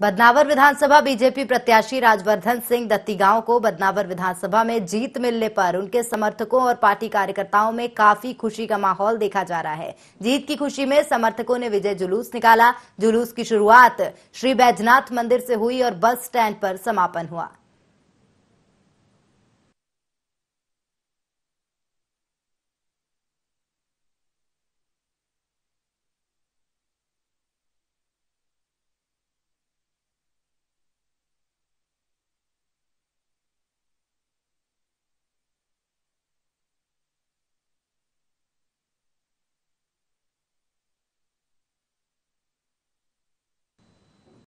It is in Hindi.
बदनावर विधानसभा बीजेपी प्रत्याशी राजवर्धन सिंह दत्ती गांव को बदनावर विधानसभा में जीत मिलने पर उनके समर्थकों और पार्टी कार्यकर्ताओं में काफी खुशी का माहौल देखा जा रहा है जीत की खुशी में समर्थकों ने विजय जुलूस निकाला जुलूस की शुरुआत श्री बैजनाथ मंदिर से हुई और बस स्टैंड पर समापन हुआ